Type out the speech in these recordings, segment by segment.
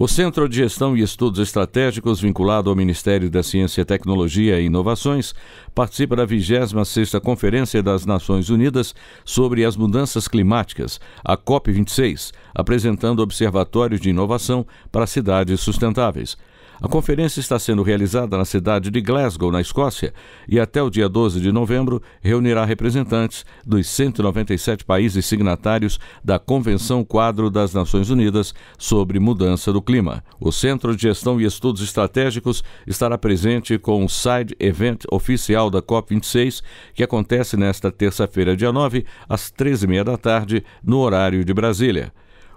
O Centro de Gestão e Estudos Estratégicos, vinculado ao Ministério da Ciência, Tecnologia e Inovações, participa da 26ª Conferência das Nações Unidas sobre as Mudanças Climáticas, a COP26, apresentando observatórios de inovação para cidades sustentáveis. A conferência está sendo realizada na cidade de Glasgow, na Escócia, e até o dia 12 de novembro reunirá representantes dos 197 países signatários da Convenção Quadro das Nações Unidas sobre Mudança do Clima. O Centro de Gestão e Estudos Estratégicos estará presente com o side event oficial da COP26, que acontece nesta terça-feira, dia 9, às 13h30 da tarde, no horário de Brasília.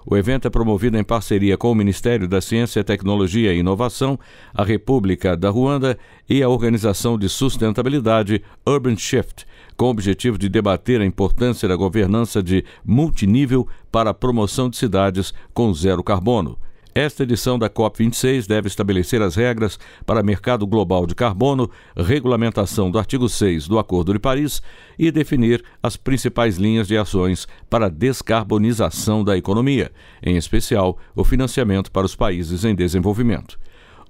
O evento é promovido em parceria com o Ministério da Ciência, Tecnologia e Inovação, a República da Ruanda e a Organização de Sustentabilidade Urban Shift, com o objetivo de debater a importância da governança de multinível para a promoção de cidades com zero carbono. Esta edição da COP26 deve estabelecer as regras para mercado global de carbono, regulamentação do artigo 6 do Acordo de Paris e definir as principais linhas de ações para a descarbonização da economia, em especial o financiamento para os países em desenvolvimento.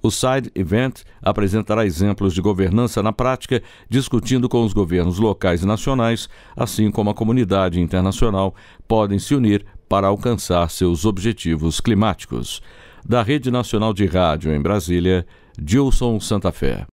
O Side Event apresentará exemplos de governança na prática, discutindo com os governos locais e nacionais, assim como a comunidade internacional, podem se unir para alcançar seus objetivos climáticos. Da Rede Nacional de Rádio em Brasília, Gilson Santa Fé.